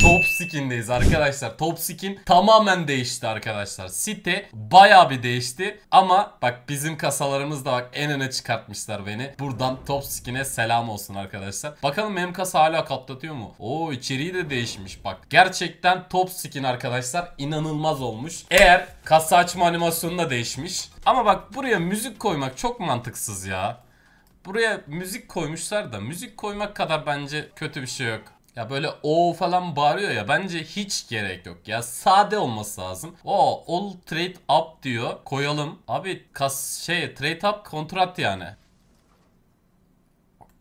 Top skin'deyiz arkadaşlar. Top skin tamamen değişti arkadaşlar. Site baya bir değişti. Ama bak bizim kasalarımız da bak en öne çıkartmışlar beni. Buradan top skin'e selam olsun arkadaşlar. Bakalım benim kasa hala katlatıyor mu? Oo içeriği de değişmiş bak. Gerçekten top skin arkadaşlar inanılmaz olmuş. Eğer kasa açma animasyonu da değişmiş. Ama bak buraya müzik koymak çok mantıksız ya. Buraya müzik koymuşlar da müzik koymak kadar bence kötü bir şey yok. Ya böyle o falan bağırıyor ya bence hiç gerek yok ya sade olması lazım. O all trade up diyor koyalım. Abi kas şey trade up kontrat yani.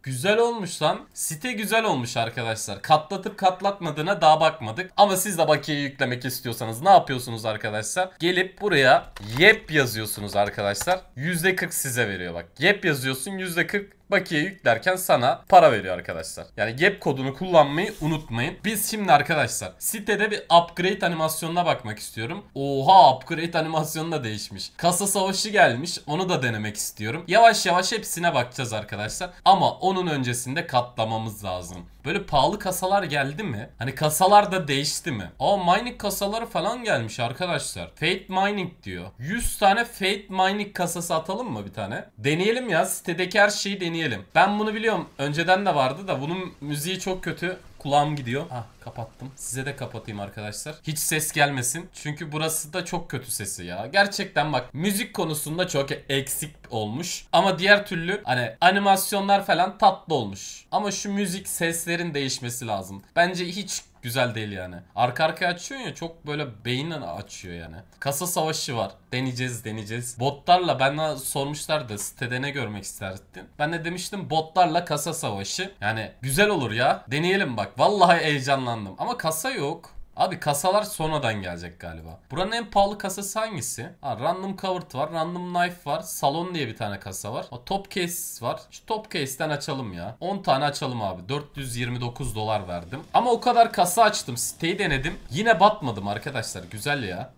Güzel olmuş lan. Site güzel olmuş arkadaşlar. Katlatıp katlatmadığına daha bakmadık. Ama siz de bakiye yüklemek istiyorsanız ne yapıyorsunuz arkadaşlar? Gelip buraya yep yazıyorsunuz arkadaşlar. %40 size veriyor bak. Yep yazıyorsun %40 bakiye yüklerken sana para veriyor arkadaşlar. Yani gap e kodunu kullanmayı unutmayın. Biz şimdi arkadaşlar sitede bir upgrade animasyonuna bakmak istiyorum. Oha upgrade animasyonu da değişmiş. Kasa savaşı gelmiş onu da denemek istiyorum. Yavaş yavaş hepsine bakacağız arkadaşlar. Ama onun öncesinde katlamamız lazım. Böyle pahalı kasalar geldi mi? Hani kasalar da değişti mi? Aa mining kasaları falan gelmiş arkadaşlar. Fate mining diyor. 100 tane Fate mining kasası atalım mı bir tane? Deneyelim ya sitedeki her şeyi deneyelim deneyelim. Ben bunu biliyorum. Önceden de vardı da bunun müziği çok kötü. Kulağım gidiyor. Ah kapattım. Size de kapatayım arkadaşlar. Hiç ses gelmesin. Çünkü burası da çok kötü sesi ya. Gerçekten bak müzik konusunda çok eksik olmuş. Ama diğer türlü hani animasyonlar falan tatlı olmuş. Ama şu müzik seslerin değişmesi lazım. Bence hiç güzel değil yani. Arka arkaya açıyorsun ya çok böyle beyinle açıyor yani. Kasa savaşı var. Deneyeceğiz deneyeceğiz. Botlarla bana sormuşlardı sitede ne görmek isterdin? Ben de demiştim botlarla kasa savaşı. Yani güzel olur ya. Deneyelim bak. Vallahi heyecanlandım. Ama kasa yok. Abi kasalar sonradan gelecek galiba. Buranın en pahalı kasası hangisi? Ha, random Covered var. Random Knife var. Salon diye bir tane kasa var. O top Case var. Şu Top Case'den açalım ya. 10 tane açalım abi. 429 dolar verdim. Ama o kadar kasa açtım. Siteyi denedim. Yine batmadım arkadaşlar. Güzel ya.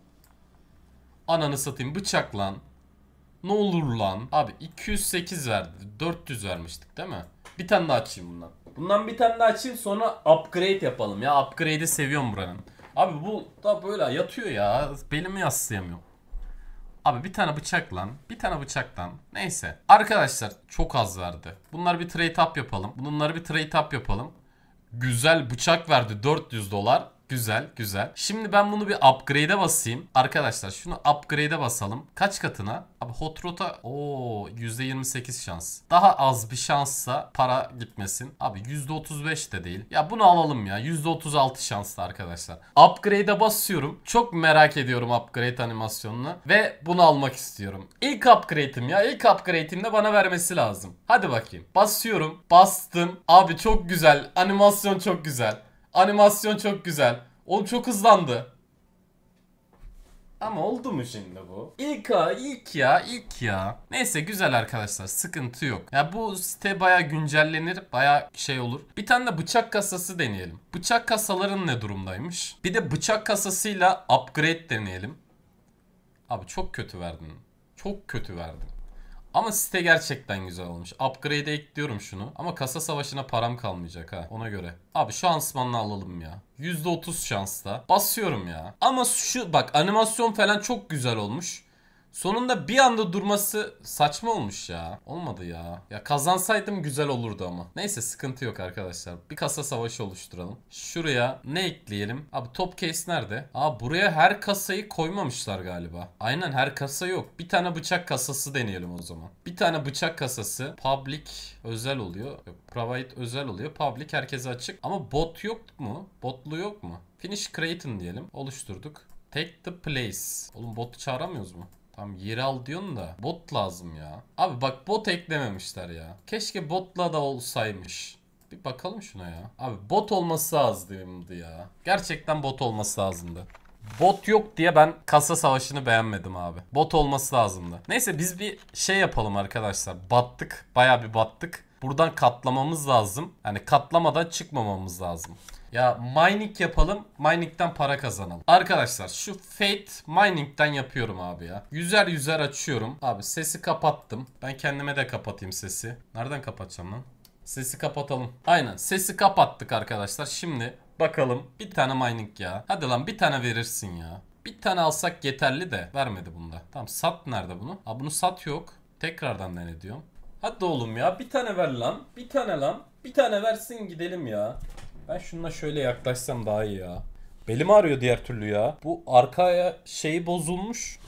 Ananı satayım. Bıçak lan. Ne olur lan. Abi 208 verdi. 400 vermiştik değil mi? Bir tane daha açayım bundan. Bundan bir tane daha açayım sonra upgrade yapalım ya. Upgrade'i seviyorum buranın. Abi bu da böyle yatıyor ya. Belimi yaslayamıyorum. Abi bir tane bıçaklan, bir tane bıçaktan. Neyse. Arkadaşlar çok az verdi. Bunlar bir trade up yapalım. Bunları bir trade up yapalım. Güzel bıçak verdi 400 dolar. Güzel güzel. Şimdi ben bunu bir upgrade'e basayım. Arkadaşlar şunu upgrade'e basalım. Kaç katına? Abi hot rota ooo %28 şans. Daha az bir şanssa para gitmesin. Abi %35 de değil. Ya bunu alalım ya. %36 şanslı arkadaşlar. Upgrade'e basıyorum. Çok merak ediyorum upgrade animasyonunu. Ve bunu almak istiyorum. İlk upgrade'im ya. İlk upgrade'im de bana vermesi lazım. Hadi bakayım. Basıyorum. Bastım. Abi çok güzel. Animasyon çok güzel. Animasyon çok güzel. Oğlum çok hızlandı. Ama oldu mu şimdi bu? İlk ha ilk ya ilk ya. Neyse güzel arkadaşlar sıkıntı yok. Ya bu site baya güncellenir baya şey olur. Bir tane de bıçak kasası deneyelim. Bıçak kasaların ne durumdaymış? Bir de bıçak kasasıyla upgrade deneyelim. Abi çok kötü verdin. Çok kötü verdin. Ama site gerçekten güzel olmuş. Upgrade Upgrade'e ekliyorum şunu. Ama kasa savaşına param kalmayacak ha. Ona göre. Abi şu şansmanla alalım ya. %30 şansla. Basıyorum ya. Ama şu bak animasyon falan çok güzel olmuş. Sonunda bir anda durması saçma olmuş ya. Olmadı ya. Ya kazansaydım güzel olurdu ama. Neyse sıkıntı yok arkadaşlar. Bir kasa savaşı oluşturalım. Şuraya ne ekleyelim? Abi top case nerede? Aa buraya her kasayı koymamışlar galiba. Aynen her kasa yok. Bir tane bıçak kasası deneyelim o zaman. Bir tane bıçak kasası public özel oluyor. Yok, private özel oluyor. Public herkese açık. Ama bot yok mu? Botlu yok mu? Finish Creighton diyelim. Oluşturduk. Take the place. Oğlum botu çağıramıyoruz mu? Tam yer al diyorsun da bot lazım ya. Abi bak bot eklememişler ya. Keşke botla da olsaymış. Bir bakalım şuna ya. Abi bot olması lazımdı ya. Gerçekten bot olması lazımdı. Bot yok diye ben kasa savaşını beğenmedim abi. Bot olması lazımdı. Neyse biz bir şey yapalım arkadaşlar. Battık. Baya bir battık. Buradan katlamamız lazım. Yani katlamadan çıkmamamız lazım. Ya mining yapalım. Mining'den para kazanalım. Arkadaşlar şu Fate mining'den yapıyorum abi ya. Yüzer yüzer açıyorum. Abi sesi kapattım. Ben kendime de kapatayım sesi. Nereden kapatacağım lan? Sesi kapatalım. Aynen sesi kapattık arkadaşlar. Şimdi bakalım bir tane mining ya. Hadi lan bir tane verirsin ya. Bir tane alsak yeterli de vermedi bunda. Tamam sat nerede bunu? Ha bunu sat yok. Tekrardan denediyorum. Hadi oğlum ya bir tane ver lan. Bir tane lan. Bir tane versin gidelim ya. Ben şununla şöyle yaklaşsam daha iyi ya. Belim ağrıyor diğer türlü ya. Bu arkaya şeyi bozulmuş.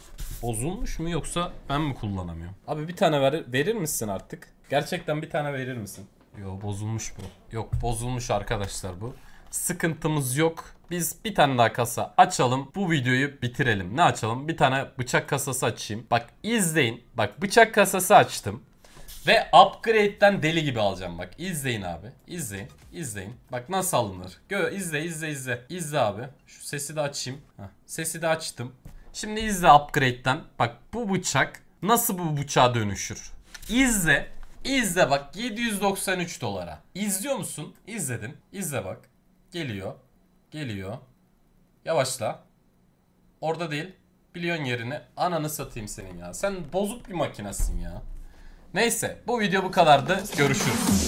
Bozulmuş mu yoksa ben mi kullanamıyorum? Abi bir tane ver, verir misin artık? Gerçekten bir tane verir misin? Yo bozulmuş bu. Yok bozulmuş arkadaşlar bu. Sıkıntımız yok. Biz bir tane daha kasa açalım. Bu videoyu bitirelim. Ne açalım? Bir tane bıçak kasası açayım. Bak izleyin. Bak bıçak kasası açtım. Ve upgrade'den deli gibi alacağım bak. İzleyin abi. İzleyin. İzleyin. Bak nasıl alınır. Gö izle izle izle. İzle abi. Şu sesi de açayım. Heh. Sesi de açtım. Şimdi izle upgrade'den. Bak bu bıçak nasıl bu bıçağa dönüşür. İzle. İzle bak 793 dolara. İzliyor musun? İzledin. İzle bak. Geliyor. Geliyor. Yavaşla. Orada değil. Milyon yerine ananı satayım senin ya. Sen bozuk bir makinesin ya. Neyse bu video bu kadardı. Görüşürüz.